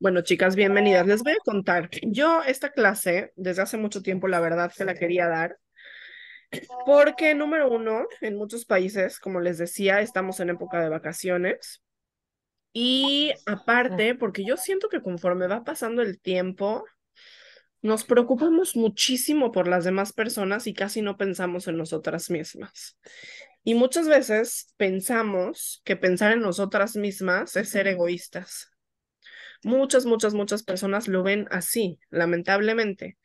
Bueno, chicas, bienvenidas. Les voy a contar. Yo esta clase, desde hace mucho tiempo, la verdad, se la quería dar. Porque, número uno, en muchos países, como les decía, estamos en época de vacaciones. Y aparte, porque yo siento que conforme va pasando el tiempo, nos preocupamos muchísimo por las demás personas y casi no pensamos en nosotras mismas. Y muchas veces pensamos que pensar en nosotras mismas es ser egoístas. Muchas, muchas, muchas personas lo ven así, lamentablemente.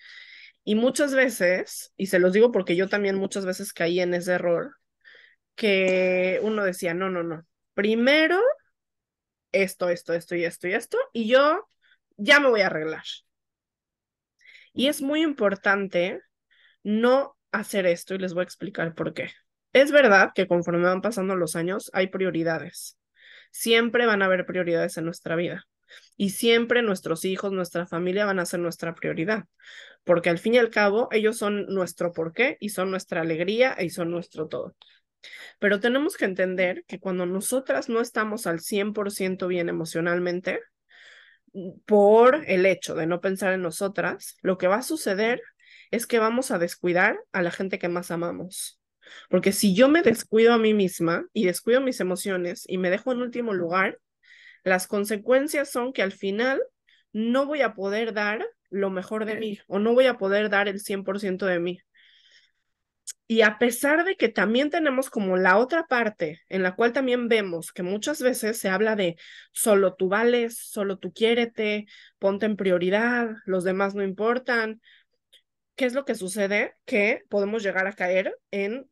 Y muchas veces, y se los digo porque yo también muchas veces caí en ese error, que uno decía, no, no, no, primero esto, esto, esto y esto y esto, y yo ya me voy a arreglar. Y es muy importante no hacer esto y les voy a explicar por qué. Es verdad que conforme van pasando los años hay prioridades. Siempre van a haber prioridades en nuestra vida. Y siempre nuestros hijos, nuestra familia van a ser nuestra prioridad, porque al fin y al cabo ellos son nuestro porqué y son nuestra alegría y son nuestro todo. Pero tenemos que entender que cuando nosotras no estamos al 100% bien emocionalmente, por el hecho de no pensar en nosotras, lo que va a suceder es que vamos a descuidar a la gente que más amamos. Porque si yo me descuido a mí misma y descuido mis emociones y me dejo en último lugar, las consecuencias son que al final no voy a poder dar lo mejor de mí o no voy a poder dar el 100% de mí. Y a pesar de que también tenemos como la otra parte en la cual también vemos que muchas veces se habla de solo tú vales, solo tú quiérete, ponte en prioridad, los demás no importan. ¿Qué es lo que sucede? Que podemos llegar a caer en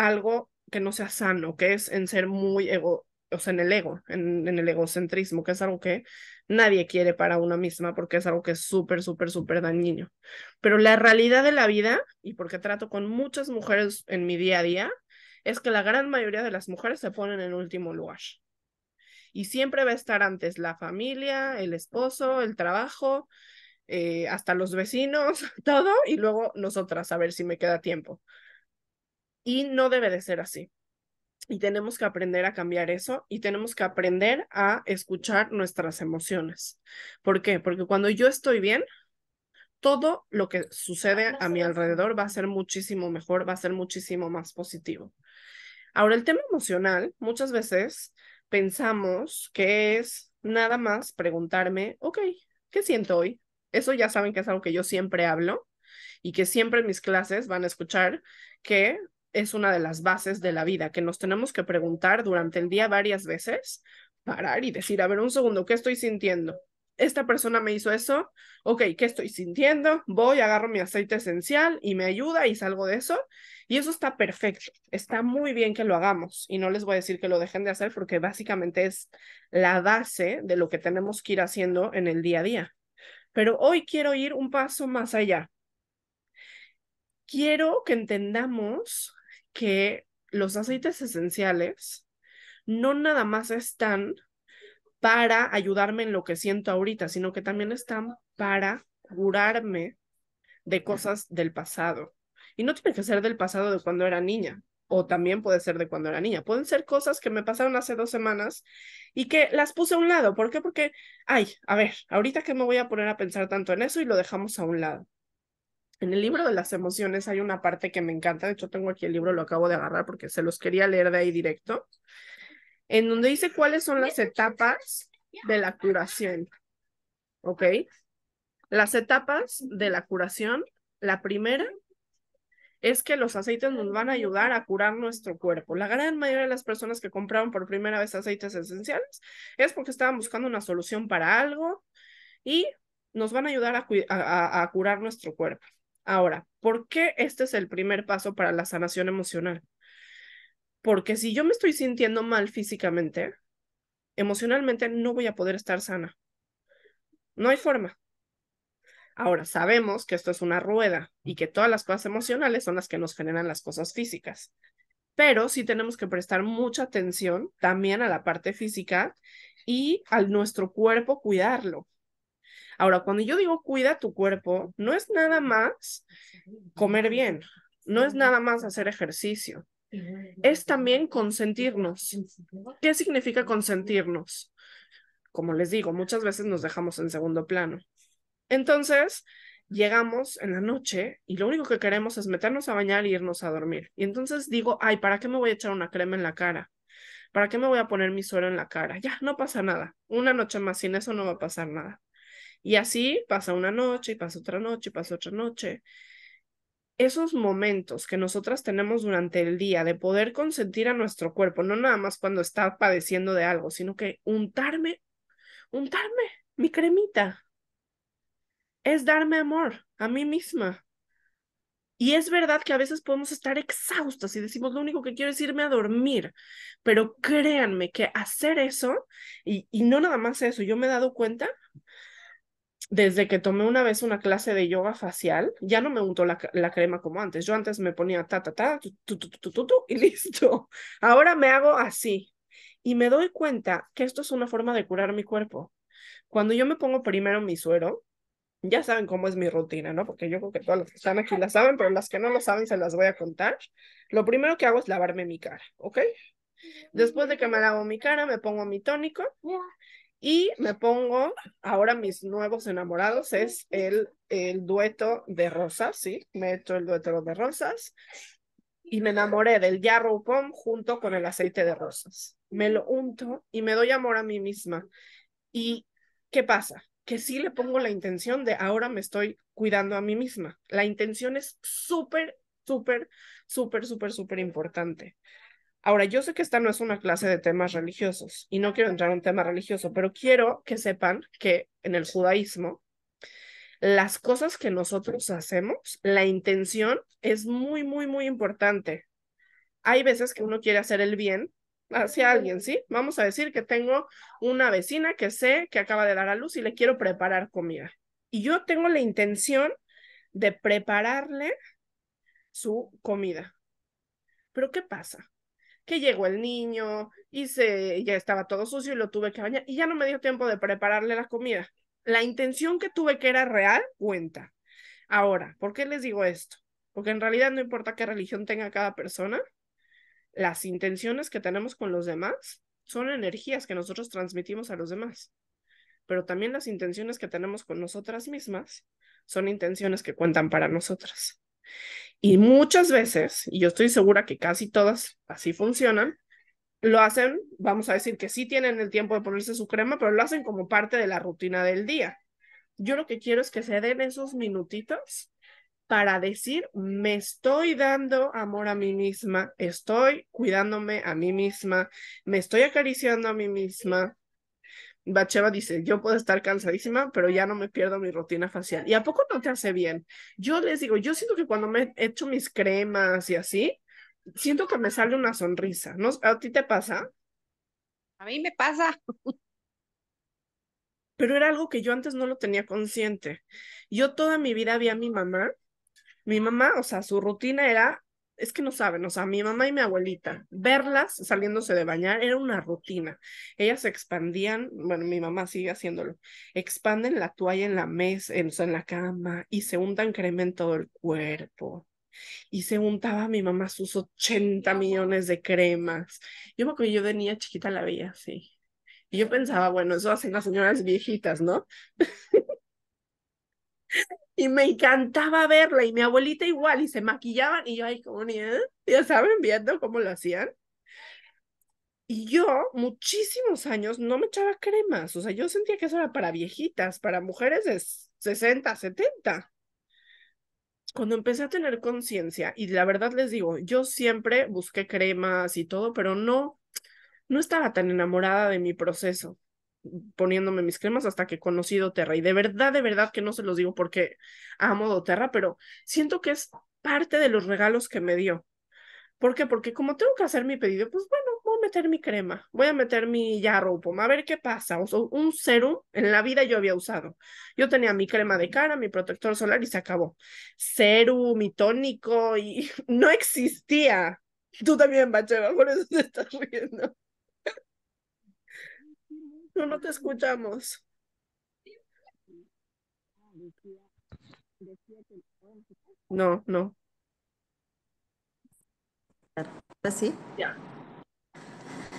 algo que no sea sano, que es en ser muy ego, o sea, en el ego, en, el egocentrismo, que es algo que nadie quiere para una misma porque es algo que es súper, súper, súper dañino. Pero la realidad de la vida, y porque trato con muchas mujeres en mi día a día, es que la gran mayoría de las mujeres se ponen en último lugar. Y siempre va a estar antes la familia, el esposo, el trabajo, eh, hasta los vecinos, todo, y luego nosotras, a ver si me queda tiempo y no debe de ser así. Y tenemos que aprender a cambiar eso y tenemos que aprender a escuchar nuestras emociones. ¿Por qué? Porque cuando yo estoy bien, todo lo que sucede a mi alrededor va a ser muchísimo mejor, va a ser muchísimo más positivo. Ahora, el tema emocional, muchas veces pensamos que es nada más preguntarme, ok, ¿qué siento hoy? Eso ya saben que es algo que yo siempre hablo y que siempre en mis clases van a escuchar que es una de las bases de la vida que nos tenemos que preguntar durante el día varias veces, parar y decir, a ver, un segundo, ¿qué estoy sintiendo? Esta persona me hizo eso, ok, ¿qué estoy sintiendo? Voy, agarro mi aceite esencial y me ayuda y salgo de eso. Y eso está perfecto, está muy bien que lo hagamos y no les voy a decir que lo dejen de hacer porque básicamente es la base de lo que tenemos que ir haciendo en el día a día. Pero hoy quiero ir un paso más allá. Quiero que entendamos que los aceites esenciales no nada más están para ayudarme en lo que siento ahorita, sino que también están para curarme de cosas del pasado. Y no tiene que ser del pasado de cuando era niña, o también puede ser de cuando era niña. Pueden ser cosas que me pasaron hace dos semanas y que las puse a un lado. ¿Por qué? Porque, ay, a ver, ahorita que me voy a poner a pensar tanto en eso y lo dejamos a un lado. En el libro de las emociones hay una parte que me encanta, de hecho tengo aquí el libro, lo acabo de agarrar porque se los quería leer de ahí directo, en donde dice cuáles son las etapas de la curación. ¿Ok? Las etapas de la curación, la primera es que los aceites nos van a ayudar a curar nuestro cuerpo. La gran mayoría de las personas que compraron por primera vez aceites esenciales es porque estaban buscando una solución para algo y nos van a ayudar a, a curar nuestro cuerpo. Ahora, ¿por qué este es el primer paso para la sanación emocional? Porque si yo me estoy sintiendo mal físicamente, emocionalmente no voy a poder estar sana. No hay forma. Ahora, sabemos que esto es una rueda y que todas las cosas emocionales son las que nos generan las cosas físicas. Pero sí tenemos que prestar mucha atención también a la parte física y al nuestro cuerpo cuidarlo. Ahora, cuando yo digo cuida tu cuerpo, no es nada más comer bien, no es nada más hacer ejercicio, es también consentirnos. ¿Qué significa consentirnos? Como les digo, muchas veces nos dejamos en segundo plano. Entonces, llegamos en la noche y lo único que queremos es meternos a bañar e irnos a dormir. Y entonces digo, ay, ¿para qué me voy a echar una crema en la cara? ¿Para qué me voy a poner mi suero en la cara? Ya, no pasa nada. Una noche más sin eso no va a pasar nada. Y así pasa una noche y pasa otra noche y pasa otra noche. Esos momentos que nosotras tenemos durante el día de poder consentir a nuestro cuerpo, no nada más cuando está padeciendo de algo, sino que untarme, untarme mi cremita, es darme amor a mí misma. Y es verdad que a veces podemos estar exhaustas y decimos, lo único que quiero es irme a dormir, pero créanme que hacer eso, y, y no nada más eso, yo me he dado cuenta desde que tomé una vez una clase de yoga facial, ya no me untó la, crema como antes. Yo antes me ponía ta, ta, ta, tu, tu, tu, tu, y listo. Ahora me hago así. Y me doy cuenta que esto es una forma de curar mi cuerpo. Cuando yo me pongo primero mi suero, ya saben cómo es mi rutina, ¿no? Porque yo creo que todas las que están aquí la saben, pero las que no lo saben se las voy a contar. Lo primero que hago es lavarme mi cara, ¿ok? Después de que me lavo mi cara, me pongo mi tónico y me pongo, ahora mis nuevos enamorados es el, el dueto de rosas, ¿sí? Me he hecho el dueto de rosas y me enamoré del yarrow pom junto con el aceite de rosas. Me lo unto y me doy amor a mí misma. ¿Y qué pasa? Que sí le pongo la intención de ahora me estoy cuidando a mí misma. La intención es súper, súper, súper, súper, súper importante. Ahora, yo sé que esta no es una clase de temas religiosos y no quiero entrar en un tema religioso, pero quiero que sepan que en el judaísmo, las cosas que nosotros hacemos, la intención es muy, muy, muy importante. Hay veces que uno quiere hacer el bien hacia alguien, ¿sí? Vamos a decir que tengo una vecina que sé que acaba de dar a luz y le quiero preparar comida. Y yo tengo la intención de prepararle su comida. Pero ¿qué pasa? que llegó el niño y se, ya estaba todo sucio y lo tuve que bañar y ya no me dio tiempo de prepararle la comida. La intención que tuve que era real cuenta. Ahora, ¿por qué les digo esto? Porque en realidad no importa qué religión tenga cada persona, las intenciones que tenemos con los demás son energías que nosotros transmitimos a los demás. Pero también las intenciones que tenemos con nosotras mismas son intenciones que cuentan para nosotras. Y muchas veces, y yo estoy segura que casi todas así funcionan, lo hacen, vamos a decir que sí tienen el tiempo de ponerse su crema, pero lo hacen como parte de la rutina del día. Yo lo que quiero es que se den esos minutitos para decir, me estoy dando amor a mí misma, estoy cuidándome a mí misma, me estoy acariciando a mí misma, Bacheva dice, yo puedo estar cansadísima, pero ya no me pierdo mi rutina facial. ¿Y a poco no te hace bien? Yo les digo, yo siento que cuando me echo mis cremas y así, siento que me sale una sonrisa. ¿A ti te pasa? A mí me pasa. pero era algo que yo antes no lo tenía consciente. Yo toda mi vida vi a mi mamá. Mi mamá, o sea, su rutina era es que no saben, o sea, mi mamá y mi abuelita, verlas saliéndose de bañar era una rutina. Ellas se expandían, bueno, mi mamá sigue haciéndolo, expanden la toalla en la mesa, en, en la cama y se untan crema en todo el cuerpo. Y se untaba mi mamá sus 80 millones de cremas. Yo porque yo de niña chiquita la veía así. Y yo pensaba, bueno, eso hacen las señoras viejitas, ¿no? y me encantaba verla y mi abuelita igual y se maquillaban y yo ahí como ni, ¿eh? ya saben, viendo cómo lo hacían. Y yo muchísimos años no me echaba cremas, o sea, yo sentía que eso era para viejitas, para mujeres de 60, 70. Cuando empecé a tener conciencia, y la verdad les digo, yo siempre busqué cremas y todo, pero no, no estaba tan enamorada de mi proceso poniéndome mis cremas hasta que conocí doTERRA. Y de verdad, de verdad que no se los digo porque amo doTERRA, pero siento que es parte de los regalos que me dio. ¿Por qué? Porque como tengo que hacer mi pedido, pues bueno, voy a meter mi crema, voy a meter mi va a ver qué pasa. O un serum en la vida yo había usado. Yo tenía mi crema de cara, mi protector solar y se acabó. Serum, mi tónico y no existía. Tú también, Bacheva, por eso te estás riendo. No, te escuchamos. No, no. ¿Así?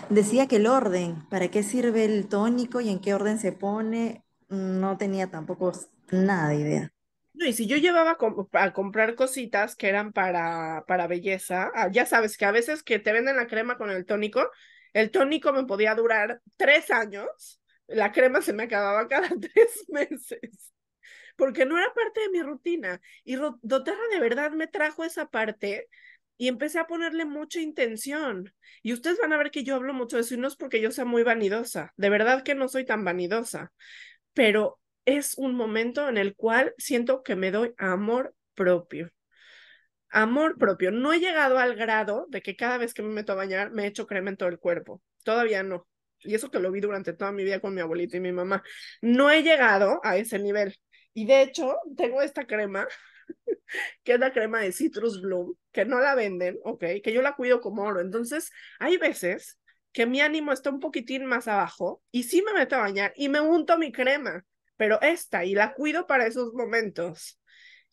Decía que el orden, ¿para qué sirve el tónico y en qué orden se pone? No tenía tampoco nada de idea. No, y si yo llevaba a comprar cositas que eran para, para belleza, ah, ya sabes que a veces que te venden la crema con el tónico el tónico me podía durar tres años, la crema se me acababa cada tres meses, porque no era parte de mi rutina. Y doTERRA de verdad me trajo esa parte y empecé a ponerle mucha intención. Y ustedes van a ver que yo hablo mucho de eso y no es porque yo sea muy vanidosa, de verdad que no soy tan vanidosa, pero es un momento en el cual siento que me doy amor propio amor propio. No he llegado al grado de que cada vez que me meto a bañar me echo crema en todo el cuerpo. Todavía no. Y eso que lo vi durante toda mi vida con mi abuelita y mi mamá. No he llegado a ese nivel. Y de hecho, tengo esta crema, que es la crema de Citrus Bloom, que no la venden, ¿ok? Que yo la cuido como oro. Entonces, hay veces que mi ánimo está un poquitín más abajo y sí me meto a bañar y me unto mi crema, pero esta y la cuido para esos momentos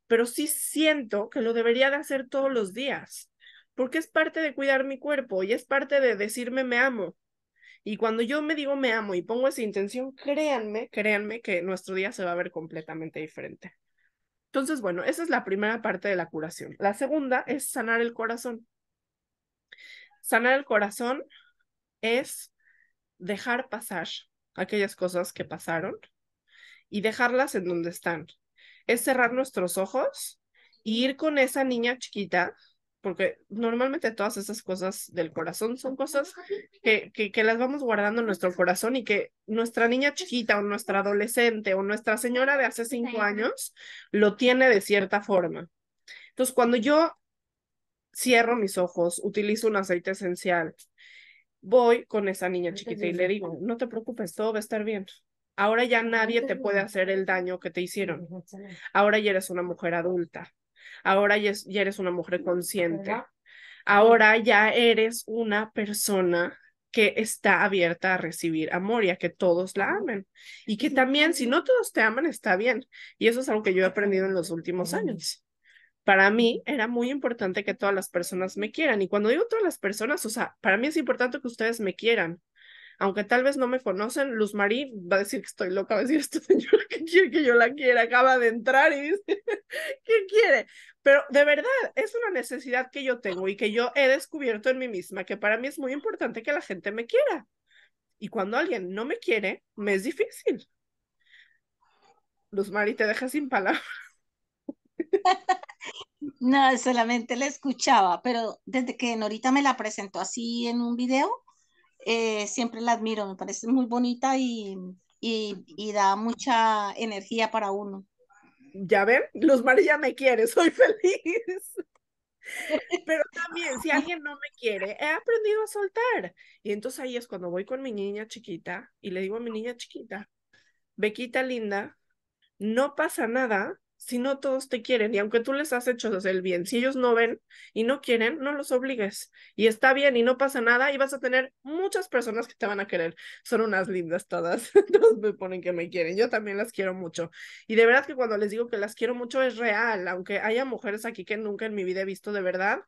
pero sí siento que lo debería de hacer todos los días, porque es parte de cuidar mi cuerpo y es parte de decirme me amo. Y cuando yo me digo me amo y pongo esa intención, créanme, créanme que nuestro día se va a ver completamente diferente. Entonces, bueno, esa es la primera parte de la curación. La segunda es sanar el corazón. Sanar el corazón es dejar pasar aquellas cosas que pasaron y dejarlas en donde están es cerrar nuestros ojos y ir con esa niña chiquita, porque normalmente todas esas cosas del corazón son cosas que, que, las vamos guardando en nuestro corazón y que nuestra niña chiquita o nuestra adolescente o nuestra señora de hace cinco años lo tiene de cierta forma. Entonces, cuando yo cierro mis ojos, utilizo un aceite esencial, voy con esa niña chiquita y le digo, no te preocupes, todo va a estar bien. Ahora ya nadie te puede hacer el daño que te hicieron. Ahora ya eres una mujer adulta. Ahora ya eres una mujer consciente. Ahora ya eres una persona que está abierta a recibir amor y a que todos la amen. Y que también, si no todos te aman, está bien. Y eso es algo que yo he aprendido en los últimos años. Para mí era muy importante que todas las personas me quieran. Y cuando digo todas las personas, o sea, para mí es importante que ustedes me quieran aunque tal vez no me conocen, Luz va a decir que estoy loca, va a decir, esto, que yo la quiera, acaba de entrar y dice, ¿qué quiere? Pero de verdad, es una necesidad que yo tengo y que yo he descubierto en mí misma, que para mí es muy importante que la gente me quiera. Y cuando alguien no me quiere, me es difícil. Luz te deja sin palabras. No, solamente la escuchaba, pero desde que Norita me la presentó así en un video, eh, siempre la admiro, me parece muy bonita y, y, y da mucha energía para uno. Ya ven, mares ya me quiere, soy feliz. Pero también, si alguien no me quiere, he aprendido a soltar. Y entonces ahí es cuando voy con mi niña chiquita y le digo a mi niña chiquita, Bequita linda, no pasa nada si no todos te quieren y aunque tú les has hecho el bien, si ellos no ven y no quieren, no los obligues y está bien y no pasa nada y vas a tener muchas personas que te van a querer. Son unas lindas todas, todos me ponen que me quieren, yo también las quiero mucho y de verdad que cuando les digo que las quiero mucho es real, aunque haya mujeres aquí que nunca en mi vida he visto de verdad,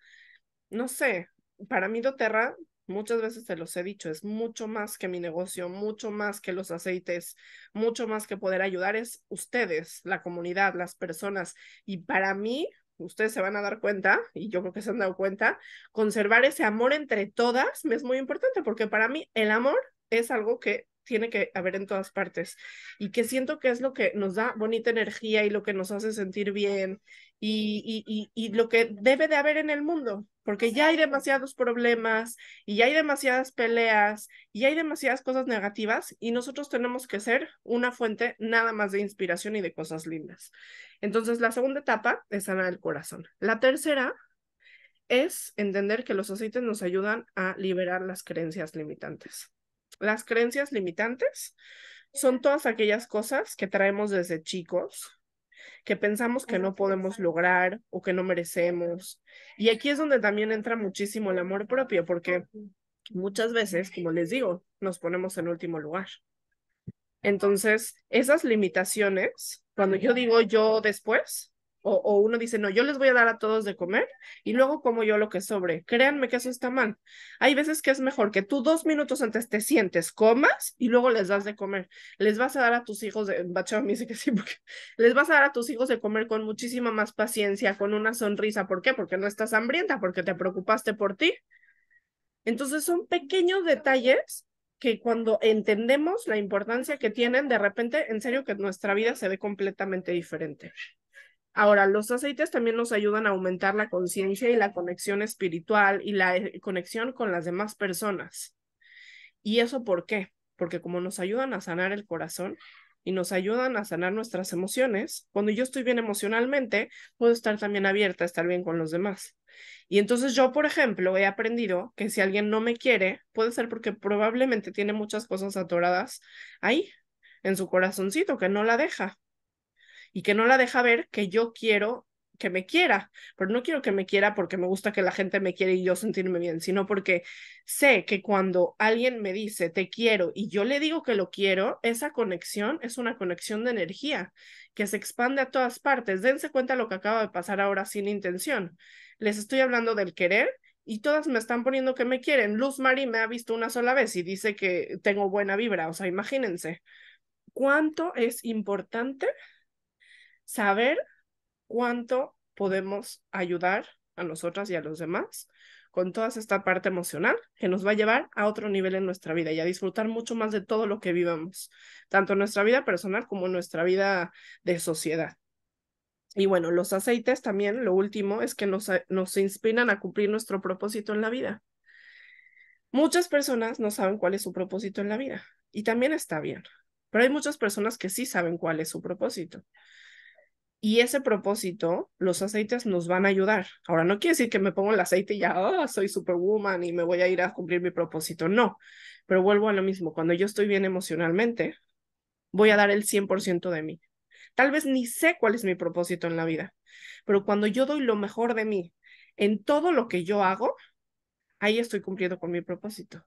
no sé, para mí doTERRA Muchas veces te los he dicho, es mucho más que mi negocio, mucho más que los aceites, mucho más que poder ayudar es ustedes, la comunidad, las personas. Y para mí, ustedes se van a dar cuenta, y yo creo que se han dado cuenta, conservar ese amor entre todas me es muy importante, porque para mí el amor es algo que tiene que haber en todas partes y que siento que es lo que nos da bonita energía y lo que nos hace sentir bien y, lo que debe de haber en el mundo, porque ya hay demasiados problemas y ya hay demasiadas peleas y hay demasiadas cosas negativas y nosotros tenemos que ser una fuente nada más de inspiración y de cosas lindas. Entonces, la segunda etapa es sanar el corazón. La tercera es entender que los aceites nos ayudan a liberar las creencias limitantes las creencias limitantes son todas aquellas cosas que traemos desde chicos, que pensamos que no podemos lograr o que no merecemos. Y aquí es donde también entra muchísimo el amor propio, porque muchas veces, como les digo, nos ponemos en último lugar. Entonces, esas limitaciones, cuando yo digo yo después, o, uno dice, no, yo les voy a dar a todos de comer y luego como yo lo que sobre. Créanme que eso está mal. Hay veces que es mejor que tú dos minutos antes te sientes, comas y luego les das de comer. Les vas a dar a tus hijos, de, dice que sí, porque les vas a dar a tus hijos de comer con muchísima más paciencia, con una sonrisa. ¿Por qué? Porque no estás hambrienta, porque te preocupaste por ti. Entonces son pequeños detalles que cuando entendemos la importancia que tienen, de repente, en serio, que nuestra vida se ve completamente diferente. Ahora, los aceites también nos ayudan a aumentar la conciencia y la conexión espiritual y la eh, conexión con las demás personas. ¿Y eso por qué? Porque como nos ayudan a sanar el corazón y nos ayudan a sanar nuestras emociones, cuando yo estoy bien emocionalmente, puedo estar también abierta a estar bien con los demás. Y entonces yo, por ejemplo, he aprendido que si alguien no me quiere, puede ser porque probablemente tiene muchas cosas atoradas ahí, en su corazoncito, que no la deja y que no la deja ver que yo quiero que me quiera, pero no quiero que me quiera porque me gusta que la gente me quiere y yo sentirme bien, sino porque sé que cuando alguien me dice te quiero y yo le digo que lo quiero, esa conexión es una conexión de energía que se expande a todas partes. Dense cuenta lo que acaba de pasar ahora sin intención. Les estoy hablando del querer y todas me están poniendo que me quieren. Luz Mari me ha visto una sola vez y dice que tengo buena vibra, o sea, imagínense. ¿Cuánto es importante saber cuánto podemos ayudar a nosotras y a los demás con toda esta parte emocional que nos va a llevar a otro nivel en nuestra vida y a disfrutar mucho más de todo lo que vivamos, tanto en nuestra vida personal como en nuestra vida de sociedad. Y bueno, los aceites también, lo último, es que nos, eh, nos inspiran a cumplir nuestro propósito en la vida. Muchas personas no saben cuál es su propósito en la vida y también está bien, pero hay muchas personas que sí saben cuál es su propósito. Y ese propósito, los aceites nos van a ayudar. Ahora, no quiere decir que me pongo el aceite y ya ah, soy superwoman y me voy a ir a cumplir mi propósito. No, pero vuelvo a lo mismo. Cuando yo estoy bien emocionalmente, voy a dar el 100% de mí. Tal vez ni sé cuál es mi propósito en la vida, pero cuando yo doy lo mejor de mí en todo lo que yo hago, ahí estoy cumpliendo con mi propósito.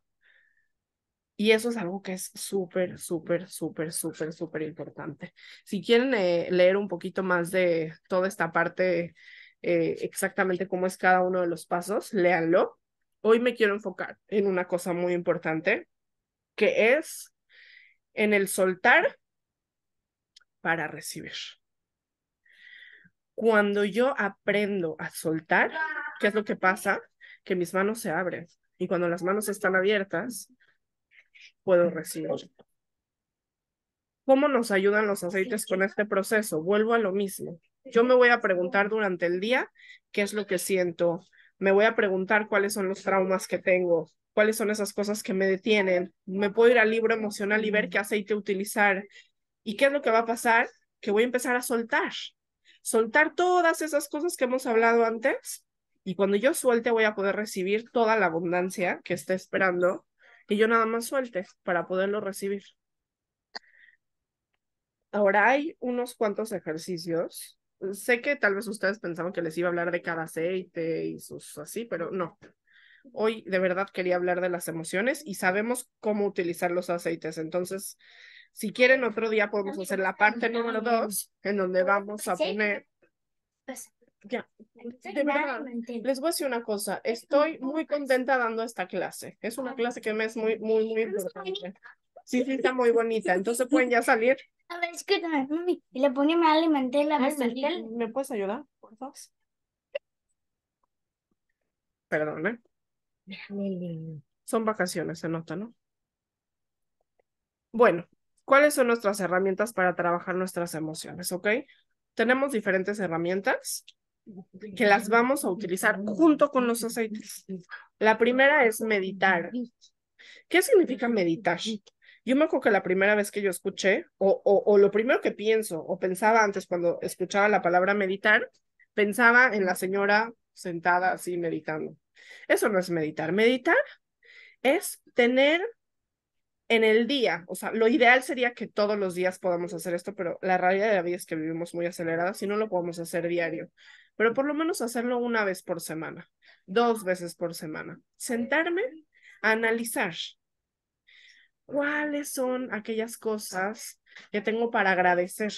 Y eso es algo que es súper, súper, súper, súper, súper importante. Si quieren eh, leer un poquito más de toda esta parte, eh, exactamente cómo es cada uno de los pasos, léanlo. Hoy me quiero enfocar en una cosa muy importante, que es en el soltar para recibir. Cuando yo aprendo a soltar, ¿qué es lo que pasa? Que mis manos se abren. Y cuando las manos están abiertas, puedo recibir. ¿Cómo nos ayudan los aceites con este proceso? Vuelvo a lo mismo. Yo me voy a preguntar durante el día qué es lo que siento. Me voy a preguntar cuáles son los traumas que tengo, cuáles son esas cosas que me detienen. Me puedo ir al libro emocional y ver qué aceite utilizar. ¿Y qué es lo que va a pasar? Que voy a empezar a soltar. Soltar todas esas cosas que hemos hablado antes. Y cuando yo suelte voy a poder recibir toda la abundancia que está esperando y yo nada más suelte para poderlo recibir. Ahora hay unos cuantos ejercicios. Sé que tal vez ustedes pensaban que les iba a hablar de cada aceite y sus así, pero no. Hoy de verdad quería hablar de las emociones y sabemos cómo utilizar los aceites. Entonces, si quieren, otro día podemos hacer la parte número dos, en donde vamos a poner pues, ya, de verdad, les voy a decir una cosa, estoy muy contenta dando esta clase. Es una clase que me es muy, muy, muy importante. Sí, sí, está muy bonita. Entonces pueden ya salir. A ver, escúchame, mami. Y le poní a alimentela. la ¿Me puedes ayudar, por favor? Perdón, ¿eh? Son vacaciones, se nota, ¿no? Bueno, ¿cuáles son nuestras herramientas para trabajar nuestras emociones? ¿Ok? Tenemos diferentes herramientas que las vamos a utilizar junto con los aceites. La primera es meditar. ¿Qué significa meditar? Yo me acuerdo que la primera vez que yo escuché, o, o, lo primero que pienso, o pensaba antes cuando escuchaba la palabra meditar, pensaba en la señora sentada así meditando. Eso no es meditar. Meditar es tener en el día, o sea, lo ideal sería que todos los días podamos hacer esto, pero la realidad de la vida es que vivimos muy acelerada y no lo podemos hacer diario pero por lo menos hacerlo una vez por semana, dos veces por semana. Sentarme a analizar cuáles son aquellas cosas que tengo para agradecer.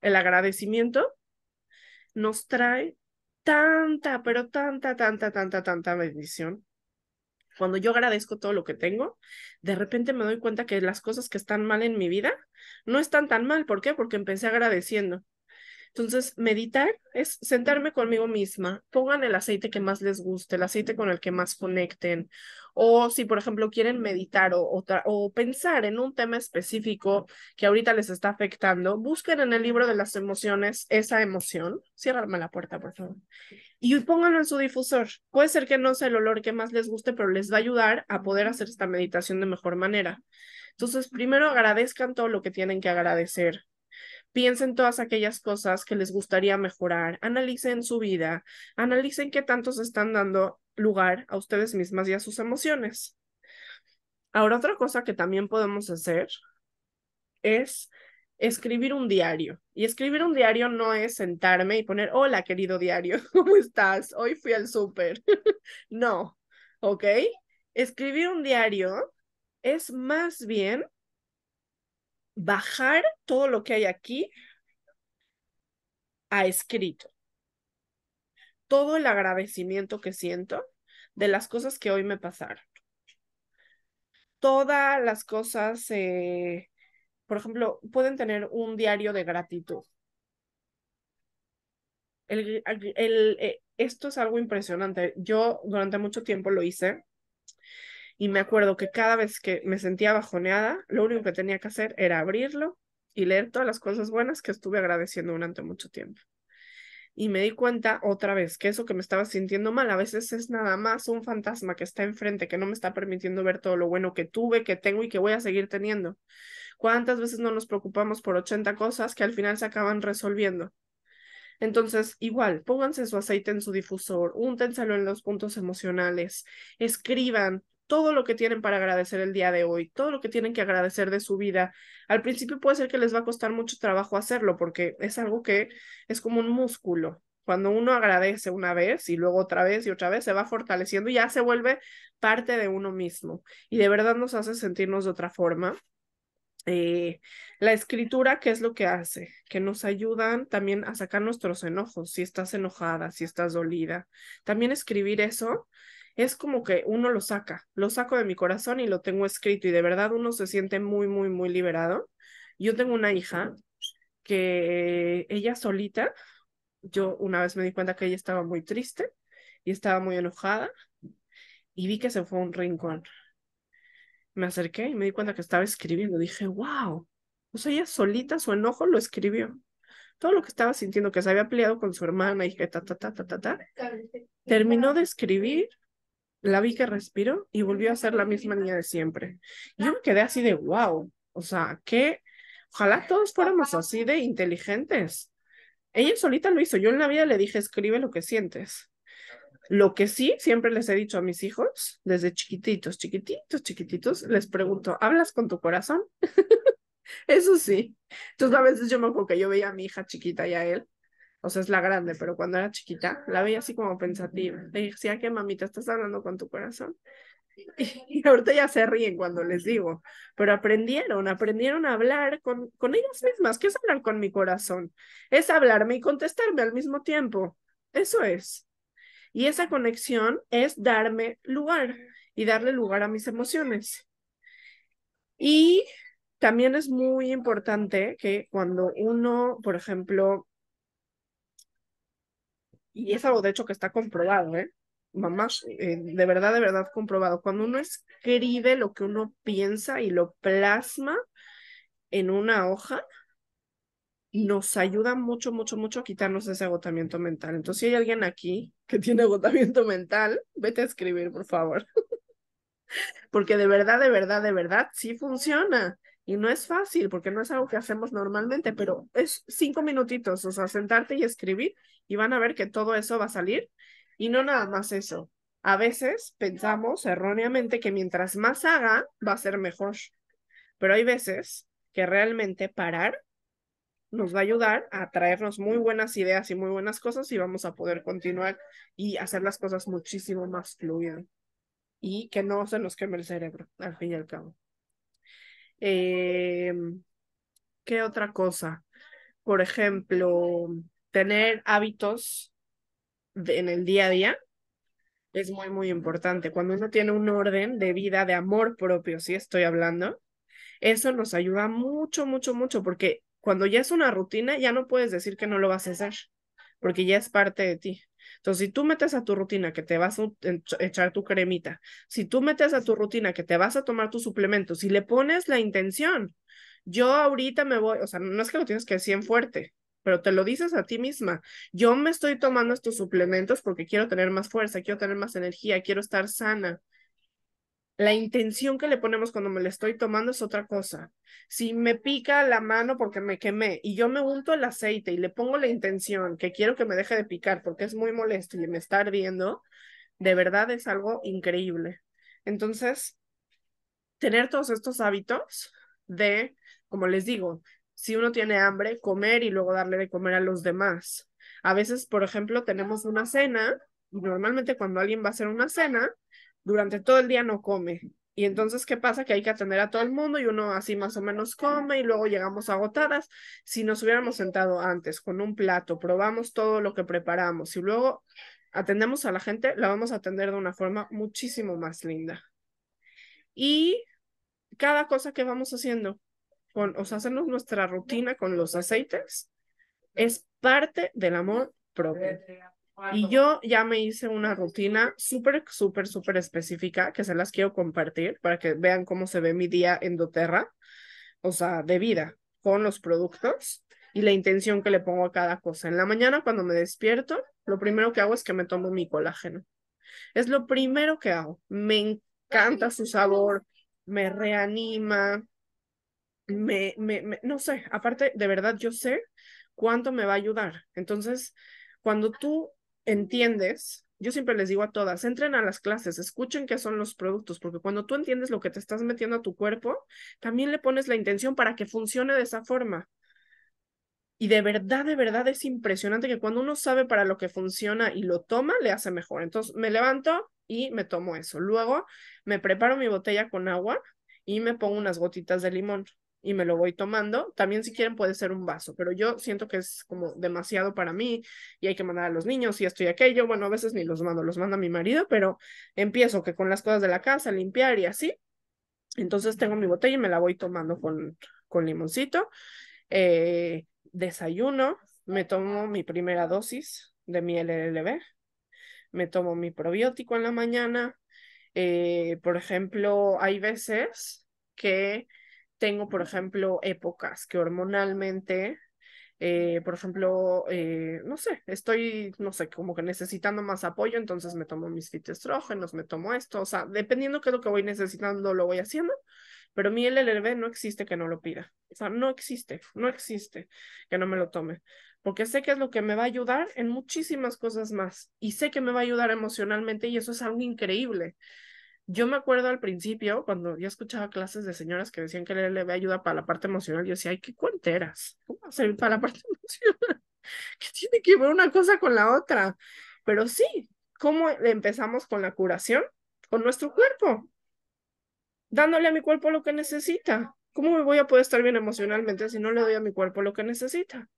El agradecimiento nos trae tanta, pero tanta, tanta, tanta, tanta bendición. Cuando yo agradezco todo lo que tengo, de repente me doy cuenta que las cosas que están mal en mi vida no están tan mal. ¿Por qué? Porque empecé agradeciendo. Entonces, meditar es sentarme conmigo misma. Pongan el aceite que más les guste, el aceite con el que más conecten. O si, por ejemplo, quieren meditar o, pensar en un tema específico que ahorita les está afectando, busquen en el libro de las emociones esa emoción. Cierranme la puerta, por favor. Y pónganlo en su difusor. Puede ser que no sea el olor que más les guste, pero les va a ayudar a poder hacer esta meditación de mejor manera. Entonces, primero agradezcan todo lo que tienen que agradecer Piensen todas aquellas cosas que les gustaría mejorar, analicen su vida, analicen qué tanto se están dando lugar a ustedes mismas y a sus emociones. Ahora, otra cosa que también podemos hacer es escribir un diario. Y escribir un diario no es sentarme y poner, hola querido diario, ¿cómo estás? Hoy fui al súper. no, ¿ok? Escribir un diario es más bien bajar todo lo que hay aquí a escrito. Todo el agradecimiento que siento de las cosas que hoy me pasaron. Todas las cosas, eh, por ejemplo, pueden tener un diario de gratitud. El, eh, esto es algo impresionante. Yo durante mucho tiempo lo hice y me acuerdo que cada vez que me sentía bajoneada, lo único que tenía que hacer era abrirlo y leer todas las cosas buenas que estuve agradeciendo durante mucho tiempo. Y me di cuenta otra vez que eso que me estaba sintiendo mal a veces es nada más un fantasma que está enfrente, que no me está permitiendo ver todo lo bueno que tuve, que tengo y que voy a seguir teniendo. ¿Cuántas veces no nos preocupamos por 80 cosas que al final se acaban resolviendo? Entonces, igual, pónganse su aceite en su difusor, úntenselo en los puntos emocionales, escriban, todo lo que tienen para agradecer el día de hoy, todo lo que tienen que agradecer de su vida. Al principio puede ser que les va a costar mucho trabajo hacerlo porque es algo que es como un músculo. Cuando uno agradece una vez y luego otra vez y otra vez, se va fortaleciendo y ya se vuelve parte de uno mismo. Y de verdad nos hace sentirnos de otra forma. Eh, la escritura, ¿qué es lo que hace? Que nos ayudan también a sacar nuestros enojos, si estás enojada, si estás dolida. También escribir eso es como que uno lo saca, lo saco de mi corazón y lo tengo escrito y de verdad uno se siente muy, muy, muy liberado. Yo tengo una hija que ella solita, yo una vez me di cuenta que ella estaba muy triste y estaba muy enojada y vi que se fue a un rincón. Me acerqué y me di cuenta que estaba escribiendo. Dije, wow, o ella solita su enojo lo escribió. Todo lo que estaba sintiendo que se había peleado con su hermana y que ta, ta, ta, ta, ta, ta, terminó de escribir la vi que respiró y volvió a ser la misma niña de siempre. Yo me quedé así de wow, o sea, que ojalá todos fuéramos así de inteligentes. Ella solita lo hizo, yo en la vida le dije, escribe lo que sientes. Lo que sí, siempre les he dicho a mis hijos, desde chiquititos, chiquititos, chiquititos, les pregunto, ¿hablas con tu corazón? Eso sí. Entonces a veces yo me acuerdo que yo veía a mi hija chiquita y a él, o sea, es la grande, pero cuando era chiquita, la veía así como pensativa. Le decía que mamita, estás hablando con tu corazón. Y ahorita ya se ríen cuando les digo, pero aprendieron, aprendieron a hablar con, con ellas mismas. ¿Qué es hablar con mi corazón? Es hablarme y contestarme al mismo tiempo. Eso es. Y esa conexión es darme lugar y darle lugar a mis emociones. Y también es muy importante que cuando uno, por ejemplo, y es algo, de hecho, que está comprobado, ¿eh? Mamás, eh, de verdad, de verdad comprobado. Cuando uno escribe lo que uno piensa y lo plasma en una hoja, nos ayuda mucho, mucho, mucho a quitarnos ese agotamiento mental. Entonces, si hay alguien aquí que tiene agotamiento mental, vete a escribir, por favor. Porque de verdad, de verdad, de verdad, sí funciona. Y no es fácil porque no es algo que hacemos normalmente, pero es cinco minutitos, o sea, sentarte y escribir y van a ver que todo eso va a salir. Y no nada más eso. A veces pensamos erróneamente que mientras más haga, va a ser mejor. Pero hay veces que realmente parar nos va a ayudar a traernos muy buenas ideas y muy buenas cosas y vamos a poder continuar y hacer las cosas muchísimo más fluidas y que no se nos queme el cerebro al fin y al cabo. Em, ¿Qué otra cosa? Por ejemplo, tener hábitos en el día a día es muy, muy importante. Cuando uno tiene un orden de vida, de amor propio, si estoy hablando, eso nos ayuda mucho, mucho, mucho, porque cuando ya es una rutina, ya no puedes decir que no lo vas a hacer porque ya es parte de ti. Entonces, si tú metes a tu rutina que te vas a echar tu cremita, si tú metes a tu rutina que te vas a tomar tus suplementos, si le pones la intención, yo ahorita me voy, o sea, no es que lo tienes que decir en fuerte, pero te lo dices a ti misma. Yo me estoy tomando estos suplementos porque quiero tener más fuerza, quiero tener más energía, quiero estar sana. La intención que le ponemos cuando me la estoy tomando es otra cosa. Si me pica la mano porque me quemé y yo me unto el aceite y le pongo la intención que quiero que me deje de picar porque es muy molesto y me está ardiendo, de verdad es algo increíble. Entonces, tener todos estos hábitos de, como les digo, si uno tiene hambre, comer y luego darle de comer a los demás. A veces, por ejemplo, tenemos una cena y normalmente cuando alguien va a hacer una cena, durante todo el día no come. Y entonces, ¿qué pasa? Que hay que atender a todo el mundo y uno así más o menos come y luego llegamos agotadas. Si nos hubiéramos sentado antes con un plato, probamos todo lo que preparamos y luego atendemos a la gente, la vamos a atender de una forma muchísimo más linda. Y cada cosa que vamos haciendo, con, o sea, hacemos nuestra rutina con los aceites, es parte del amor propio. Y yo ya me hice una rutina súper, súper, súper específica que se las quiero compartir para que vean cómo se ve mi día en doTERRA, o sea, de vida, con los productos y la intención que le pongo a cada cosa. En la mañana cuando me despierto, lo primero que hago es que me tomo mi colágeno. Es lo primero que hago. Me encanta su sabor, me reanima, me, me, me no sé, aparte, de verdad yo sé cuánto me va a ayudar. Entonces, cuando tú entiendes, yo siempre les digo a todas, entren a las clases, escuchen qué son los productos, porque cuando tú entiendes lo que te estás metiendo a tu cuerpo, también le pones la intención para que funcione de esa forma. Y de verdad, de verdad es impresionante que cuando uno sabe para lo que funciona y lo toma, le hace mejor. Entonces me levanto y me tomo eso. Luego me preparo mi botella con agua y me pongo unas gotitas de limón y me lo voy tomando. También si quieren puede ser un vaso, pero yo siento que es como demasiado para mí y hay que mandar a los niños y esto y aquello. Bueno, a veces ni los mando, los manda mi marido, pero empiezo que con las cosas de la casa, limpiar y así. Entonces tengo mi botella y me la voy tomando con, con limoncito. Eh, desayuno, me tomo mi primera dosis de mi LLB, me tomo mi probiótico en la mañana. Eh, por ejemplo, hay veces que tengo, por ejemplo, épocas que hormonalmente, eh, por ejemplo, eh, no sé, estoy, no sé, como que necesitando más apoyo, entonces me tomo mis fitestrógenos, me tomo esto, o sea, dependiendo qué es lo que voy necesitando, lo voy haciendo, pero mi LLB no existe que no lo pida, o sea, no existe, no existe que no me lo tome, porque sé que es lo que me va a ayudar en muchísimas cosas más y sé que me va a ayudar emocionalmente y eso es algo increíble. Yo me acuerdo al principio, cuando yo escuchaba clases de señoras que decían que le ve ayuda para la parte emocional, yo decía, ay, qué cuenteras, ¿cómo va para la parte emocional? ¿Qué tiene que ver una cosa con la otra? Pero sí, ¿cómo empezamos con la curación? Con nuestro cuerpo, dándole a mi cuerpo lo que necesita. ¿Cómo me voy a poder estar bien emocionalmente si no le doy a mi cuerpo lo que necesita?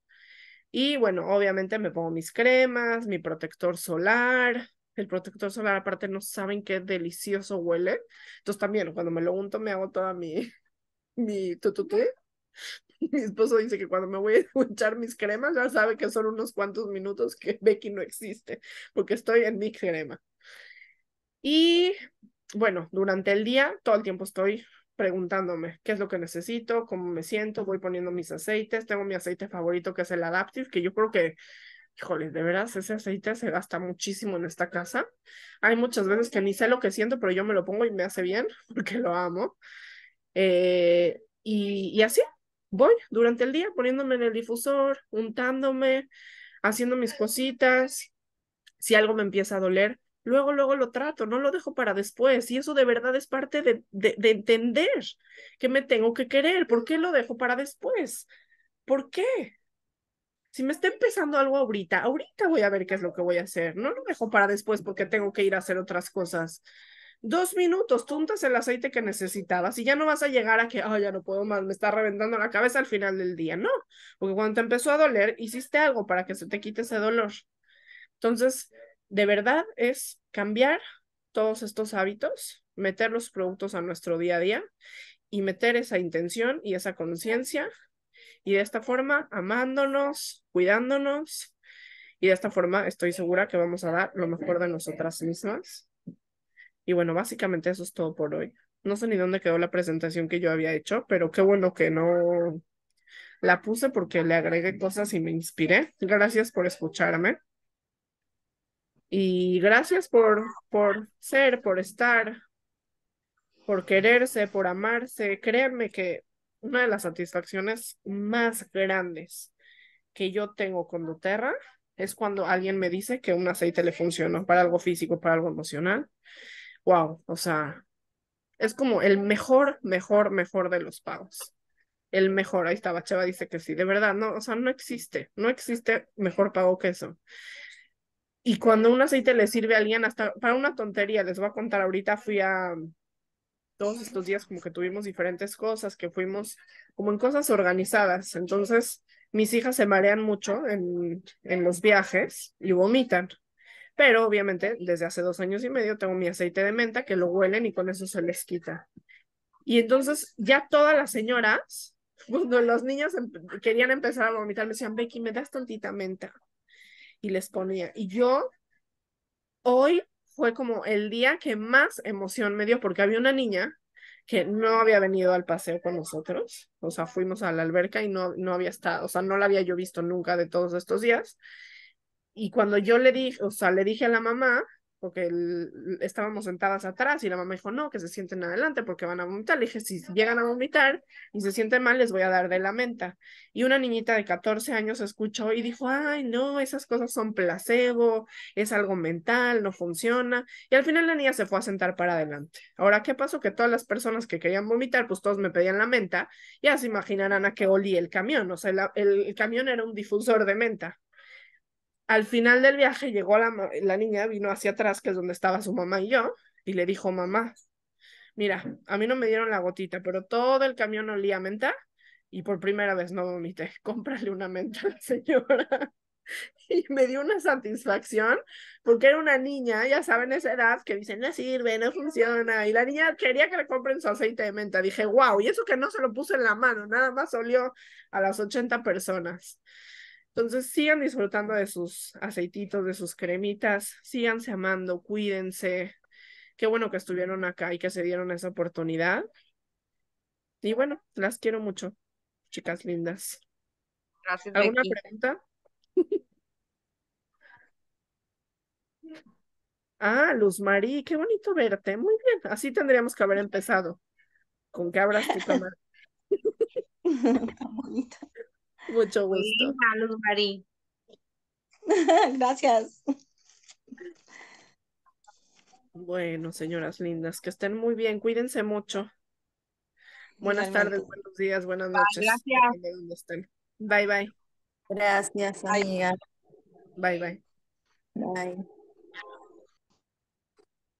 Y bueno, obviamente me pongo mis cremas, mi protector solar, el protector solar aparte no saben qué delicioso huele. Entonces también cuando me lo unto me hago toda mi, mi tututé. Mi esposo dice que cuando me voy a echar mis cremas ya sabe que son unos cuantos minutos que Becky no existe porque estoy en mi crema. Y bueno, durante el día todo el tiempo estoy preguntándome qué es lo que necesito, cómo me siento, voy poniendo mis aceites, tengo mi aceite favorito que es el Adaptive, que yo creo que híjole, de verdad, ese aceite se gasta muchísimo en esta casa. Hay muchas veces que ni sé lo que siento, pero yo me lo pongo y me hace bien porque lo amo. Eh, y, así voy durante el día poniéndome en el difusor, untándome, haciendo mis cositas. Si algo me empieza a doler, luego, luego lo trato, no lo dejo para después. Y eso de verdad es parte de, de entender que me tengo que querer. ¿Por qué lo dejo para después? ¿Por qué? si me está empezando algo ahorita, ahorita voy a ver qué es lo que voy a hacer. No lo dejo para después porque tengo que ir a hacer otras cosas. Dos minutos, tuntas el aceite que necesitabas y ya no vas a llegar a que, oh, ya no puedo más, me está reventando la cabeza al final del día. No, porque cuando te empezó a doler, hiciste algo para que se te quite ese dolor. Entonces, de verdad es cambiar todos estos hábitos, meter los productos a nuestro día a día y meter esa intención y esa conciencia y de esta forma, amándonos, cuidándonos, y de esta forma estoy segura que vamos a dar lo mejor de nosotras mismas. Y bueno, básicamente eso es todo por hoy. No sé ni dónde quedó la presentación que yo había hecho, pero qué bueno que no la puse porque le agregué cosas y me inspiré. Gracias por escucharme. Y gracias por, por ser, por estar, por quererse, por amarse. Créanme que una de las satisfacciones más grandes que yo tengo con doTERRA es cuando alguien me dice que un aceite le funcionó para algo físico, para algo emocional. Wow, o sea, es como el mejor, mejor, mejor de los pagos. El mejor, ahí estaba, Chava dice que sí, de verdad, no, o sea, no existe, no existe mejor pago que eso. Y cuando un aceite le sirve a alguien, hasta para una tontería, les voy a contar ahorita, fui a, todos estos días como que tuvimos diferentes cosas, que fuimos como en cosas organizadas. Entonces, mis hijas se marean mucho en, en los viajes y vomitan. Pero obviamente, desde hace dos años y medio tengo mi aceite de menta que lo huelen y con eso se les quita. Y entonces ya todas las señoras, cuando las niñas em, querían empezar a vomitar, me decían, Becky, me das tantita menta. Y les ponía. Y yo hoy fue como el día que más emoción me dio porque había una niña que no había venido al paseo con nosotros, o sea, fuimos a la alberca y no, no había estado, o sea, no la había yo visto nunca de todos estos días. Y cuando yo le dije, o sea, le dije a la mamá, porque estábamos sentadas atrás y la mamá dijo, no, que se sienten adelante porque van a vomitar. Le dije, si llegan a vomitar y se sienten mal, les voy a dar de la menta. Y una niñita de 14 años escuchó y dijo, ay, no, esas cosas son placebo, es algo mental, no funciona. Y al final la niña se fue a sentar para adelante. Ahora, ¿qué pasó? Que todas las personas que querían vomitar, pues todos me pedían la menta. Ya se imaginarán a qué olí el camión. O sea, el camión era un difusor de menta. Al final del viaje llegó la, niña, vino hacia atrás, que es donde estaba su mamá y yo, y le dijo, mamá, mira, a mí no me dieron la gotita, pero todo el camión olía a menta y por primera vez no vomité. Cómprale una menta a la señora. Y me dio una satisfacción porque era una niña, ya saben, esa edad que dicen no sirve, no funciona. Y la niña quería que le compren su aceite de menta. Dije, wow, y eso que no se lo puse en la mano, nada más olió a las 80 personas. Entonces sigan disfrutando de sus aceititos, de sus cremitas, síganse amando, cuídense. Qué bueno que estuvieron acá y que se dieron esa oportunidad. Y bueno, las quiero mucho, chicas lindas. Gracias. ¿Alguna pregunta? ah, Luz Marí, qué bonito verte. Muy bien, así tendríamos que haber empezado. Con que abras tu cámara. Bonita. Mucho gusto. Salud, Marí. Gracias. Bueno, señoras lindas, que estén muy bien, cuídense mucho. Buenas tardes, buenos días, buenas noches. gracias. Bye, bye. Gracias, Bye, bye. Bye.